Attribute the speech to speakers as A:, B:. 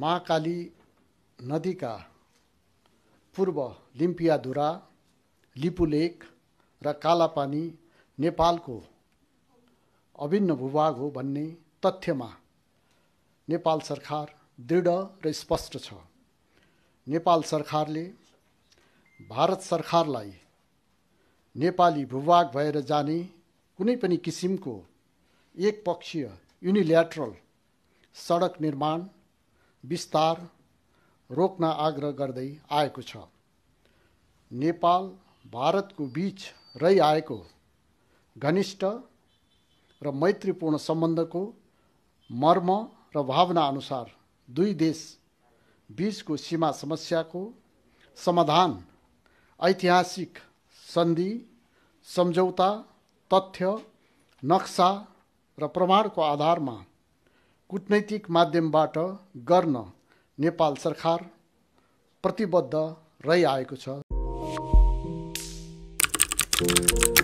A: महाकाली नदीका पूर्व लिम्पियाधुरा लिपुलेक र कालापानी नेपालको अभिन्न भूभाग हो भन्ने तथ्यमा नेपाल सरकार दृढ र स्पष्ट छ नेपाल सरकारले भारत सरकारलाई नेपाली भूभाग भएर जाने कुनै पनि किसिमको एकपक्षीय युनिल्याट्रल सडक निर्माण विस्तार रोक्न आग्रह गर्दै आएको छ नेपाल भारतको बिच रहिआएको घनिष्ठ र मैत्रीपूर्ण सम्बन्धको मर्म र अनुसार दुई देश बिचको सीमा समस्याको समाधान ऐतिहासिक सन्धि सम्झौता तथ्य नक्सा र प्रमाणको आधारमा कुटनैतिक माध्यमबाट गर्न नेपाल सरकार प्रतिबद्ध रहिआएको छ